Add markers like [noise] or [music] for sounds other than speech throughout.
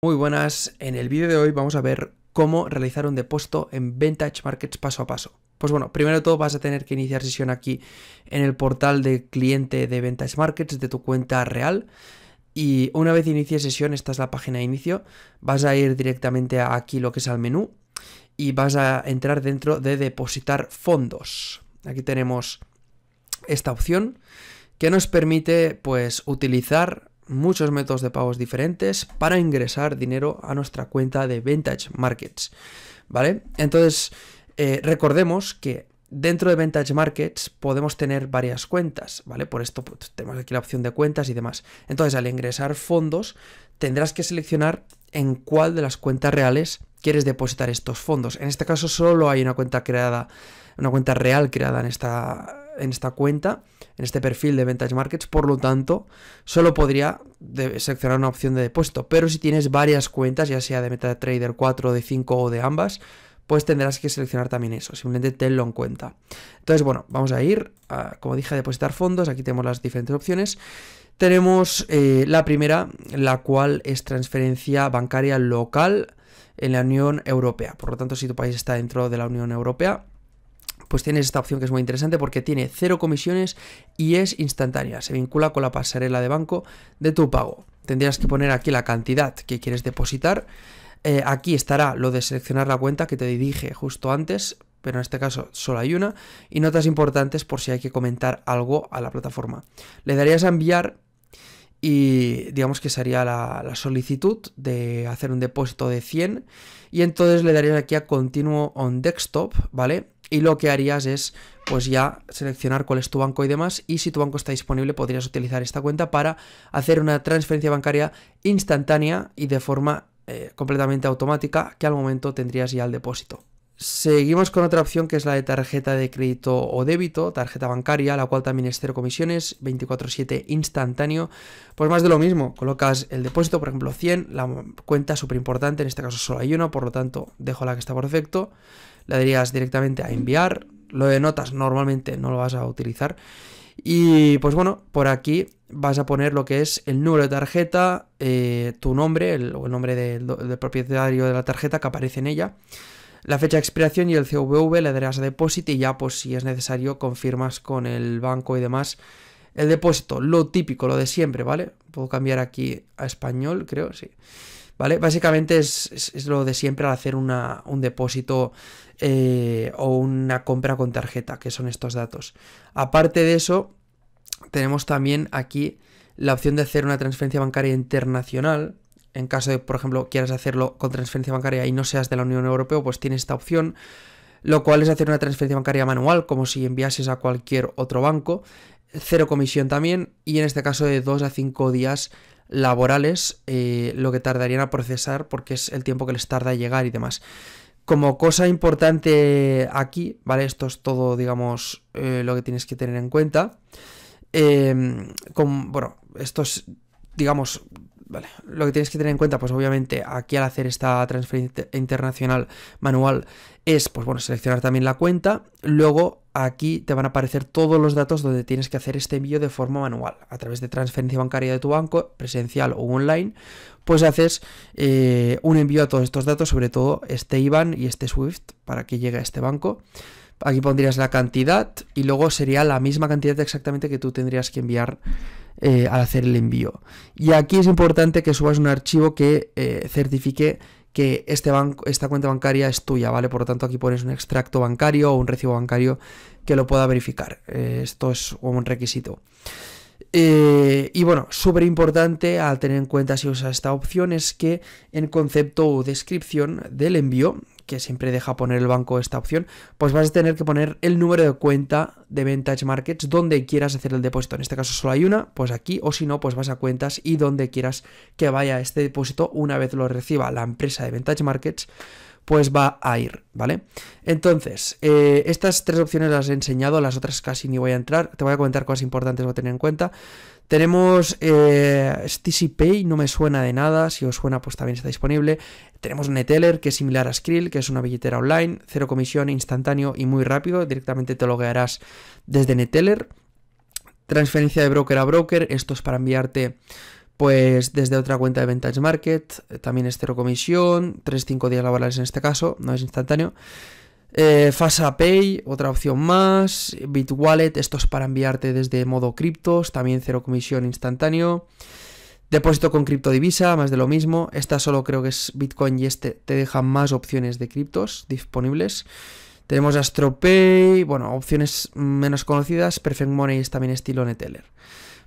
Muy buenas, en el vídeo de hoy vamos a ver cómo realizar un depósito en Vantage Markets paso a paso. Pues bueno, primero todo vas a tener que iniciar sesión aquí en el portal de cliente de Vantage Markets de tu cuenta real. Y una vez inicie sesión, esta es la página de inicio, vas a ir directamente a aquí lo que es al menú y vas a entrar dentro de depositar fondos. Aquí tenemos esta opción que nos permite pues utilizar muchos métodos de pagos diferentes para ingresar dinero a nuestra cuenta de Vintage Markets. ¿Vale? Entonces, eh, recordemos que dentro de Vintage Markets podemos tener varias cuentas, ¿vale? Por esto pues, tenemos aquí la opción de cuentas y demás. Entonces, al ingresar fondos, tendrás que seleccionar en cuál de las cuentas reales quieres depositar estos fondos. En este caso solo hay una cuenta creada, una cuenta real creada en esta en esta cuenta, en este perfil de Ventage Markets, por lo tanto, solo podría seleccionar una opción de depósito. Pero si tienes varias cuentas, ya sea de MetaTrader 4, de 5 o de ambas, pues tendrás que seleccionar también eso, simplemente tenlo en cuenta. Entonces, bueno, vamos a ir, como dije, a depositar fondos, aquí tenemos las diferentes opciones. Tenemos eh, la primera, la cual es transferencia bancaria local en la Unión Europea. Por lo tanto, si tu país está dentro de la Unión Europea, pues tienes esta opción que es muy interesante porque tiene cero comisiones y es instantánea. Se vincula con la pasarela de banco de tu pago. Tendrías que poner aquí la cantidad que quieres depositar. Eh, aquí estará lo de seleccionar la cuenta que te dije justo antes, pero en este caso solo hay una. Y notas importantes por si hay que comentar algo a la plataforma. Le darías a enviar y digamos que sería la, la, solicitud de hacer un depósito de 100 y entonces le darías aquí a continuo on desktop, ¿vale? y lo que harías es pues ya seleccionar cuál es tu banco y demás y si tu banco está disponible podrías utilizar esta cuenta para hacer una transferencia bancaria instantánea y de forma eh, completamente automática que al momento tendrías ya el depósito. Seguimos con otra opción que es la de tarjeta de crédito o débito, tarjeta bancaria, la cual también es cero comisiones, 24/7 instantáneo. Pues más de lo mismo, colocas el depósito, por ejemplo 100, la cuenta súper importante, en este caso solo hay una, por lo tanto dejo la que está por defecto le darías directamente a enviar. Lo de notas normalmente no lo vas a utilizar. Y pues bueno, por aquí vas a poner lo que es el número de tarjeta, eh, tu nombre el, o el nombre del, propietario de la tarjeta que aparece en ella la fecha de expiración y el CVV le darás a depósito y ya pues si es necesario confirmas con el banco y demás el depósito, lo típico, lo de siempre, ¿vale? Puedo cambiar aquí a español, creo, sí. Básicamente es, lo de siempre al hacer un depósito eh, o una compra con tarjeta, que son estos datos. Aparte de eso, tenemos también aquí la opción de hacer una transferencia bancaria internacional. En caso de, por ejemplo, quieras hacerlo con transferencia bancaria y no seas de la Unión Europea, pues tienes esta opción lo cual es hacer una transferencia bancaria manual, como si enviases a cualquier otro banco cero comisión también y en este caso de 2 a 5 días laborales eh, lo que tardarían a procesar porque es el tiempo que les tarda llegar y demás. Como cosa importante aquí, ¿vale? Esto es todo, digamos, eh, lo que tienes que tener en cuenta. Eh, bueno, esto es, digamos, lo que tienes que tener en cuenta, pues obviamente aquí al hacer esta transferencia internacional manual es, pues bueno, seleccionar también la cuenta. Luego aquí te van a aparecer todos los datos donde tienes que hacer este envío de forma manual. A través de transferencia bancaria de tu banco, presencial o online, pues haces eh, un envío a todos estos datos, sobre todo este IBAN y este SWIFT para que llegue a este banco. Aquí pondrías la cantidad y luego sería la misma cantidad exactamente que tú tendrías que enviar eh, al hacer el envío. Y aquí es importante que subas un archivo que eh, certifique que este banco, esta cuenta bancaria es tuya, ¿vale? Por lo tanto, aquí pones un extracto bancario o un recibo bancario que lo pueda verificar. Eh, esto es un requisito. y bueno, súper importante al tener en cuenta si usas esta opción es que en concepto o descripción del envío que siempre deja poner el banco esta opción, pues vas a tener que poner el número de cuenta de Vantage Markets donde quieras hacer el depósito. En este caso solo hay una, pues aquí, o si no, pues vas a cuentas y donde quieras que vaya este depósito una vez lo reciba la empresa de Vantage Markets, pues va a ir, ¿vale? Entonces, eh, estas tres opciones las he enseñado, las otras casi ni voy a entrar, te voy a comentar cosas importantes a tener en cuenta. Tenemos eh, Pay, no me suena de nada, si os suena pues también está disponible. Tenemos Neteller, que es similar a Skrill, que es una billetera online, cero comisión, instantáneo y muy rápido, directamente te loguearás desde Neteller. Transferencia de broker a broker, esto es para enviarte pues desde otra cuenta de Vintage Market, eh, también es cero comisión, 3-5 días laborales en este caso, no es instantáneo. Eh, Fasa Pay, otra opción más. BitWallet, esto es para enviarte desde modo criptos, también cero comisión instantáneo. Depósito con criptodivisa, más de lo mismo. Esta solo creo que es Bitcoin y este te deja más opciones de criptos disponibles. Tenemos AstroPay, bueno, opciones menos conocidas. Perfect Money es también estilo Neteller.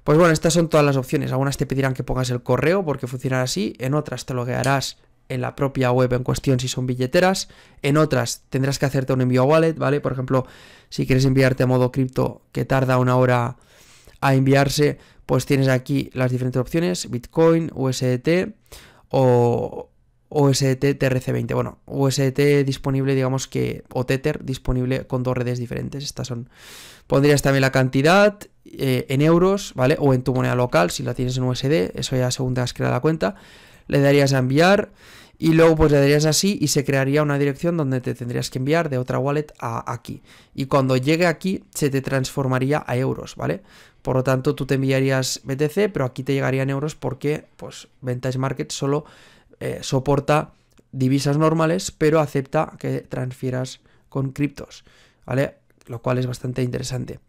Pues bueno, estas son todas las opciones. Algunas te pedirán que pongas el correo porque funcionará así, en otras te loguearás en la propia web en cuestión si son billeteras, en otras tendrás que hacerte un envío a wallet, ¿vale? Por ejemplo, si quieres enviarte a modo cripto que tarda una hora a enviarse, pues tienes aquí las diferentes opciones, Bitcoin, USDT o, OST TRC20. Bueno, USDT disponible, digamos que, o Tether disponible con dos redes diferentes. Estas son. Pondrías también la cantidad eh, en euros, ¿vale? O en tu moneda local, si la tienes en USD, eso ya según te has creado la cuenta. Le darías a enviar y luego pues le darías así y se crearía una dirección donde te tendrías que enviar de otra wallet a aquí. Y cuando llegue aquí se te transformaría a euros, ¿vale? Por lo tanto tú te enviarías BTC, pero aquí te llegarían euros porque pues Ventage Market solo eh, soporta divisas normales, pero acepta que transfieras con criptos, ¿vale? Lo cual es bastante interesante.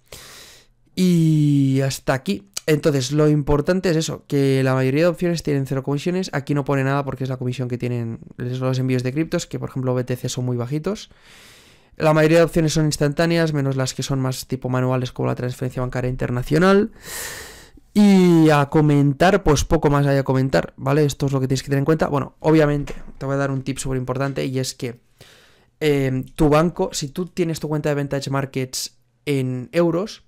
Y hasta aquí. Entonces, lo importante es eso, que la mayoría de opciones tienen cero comisiones. Aquí no pone nada porque es la comisión que tienen los envíos de criptos, que por ejemplo BTC son muy bajitos. La mayoría de opciones son instantáneas, menos las que son más tipo manuales como la transferencia bancaria internacional. Y a comentar, pues poco más hay a comentar, ¿vale? Esto es lo que tienes que tener en cuenta. Bueno, obviamente, te voy a dar un tip súper importante y es que em, tu banco, si tú tienes tu cuenta de Vantage Markets en euros,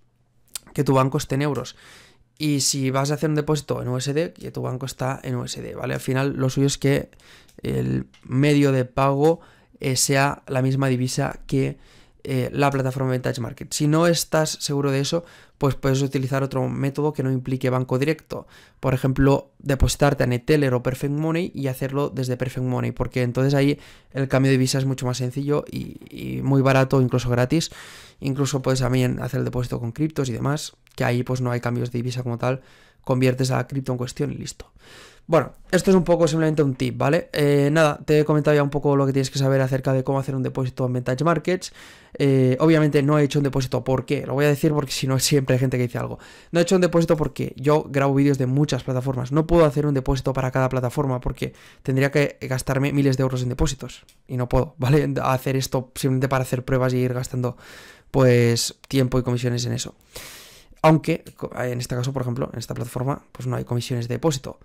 que tu banco esté en euros. Y si vas a hacer un depósito en USD, que tu banco está en USD, ¿vale? Al final lo suyo es que el medio de pago eh, sea la misma divisa que eh, la plataforma Vintage Market. Si no estás seguro de eso, pues puedes utilizar otro método que no implique banco directo. Por ejemplo, depositarte en Neteller o Perfect Money y hacerlo desde Perfect Money, porque entonces ahí el cambio de visa es mucho más sencillo y, muy barato, incluso gratis. Incluso puedes también hacer el depósito con criptos y demás, que ahí pues no hay cambios de divisa como tal. Conviertes a cripto en cuestión y listo. Bueno, esto es un poco simplemente un tip, ¿vale? Eh, nada, te he comentado ya un poco lo que tienes que saber acerca de cómo hacer un depósito en Ventage Markets. Eh, obviamente no he hecho un depósito porque, lo voy a decir porque si no [laughs] siempre hay gente que dice algo. No he hecho un depósito porque yo grabo vídeos de muchas plataformas. No puedo hacer un depósito para cada plataforma porque tendría que gastarme miles de euros en depósitos. Y no puedo, ¿vale? Hacer esto simplemente para hacer pruebas y ir gastando pues tiempo y comisiones en eso. Aunque eh, en este caso, por ejemplo, en esta plataforma, pues no hay comisiones de depósito.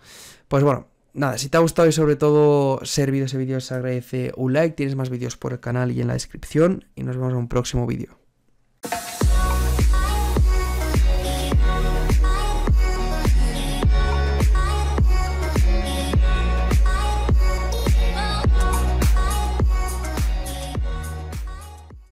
Pues bueno, nada, si te ha gustado y sobre todo servido ese vídeo, se agradece un like. Tienes más vídeos por el canal y en la descripción. Y nos vemos en un próximo vídeo.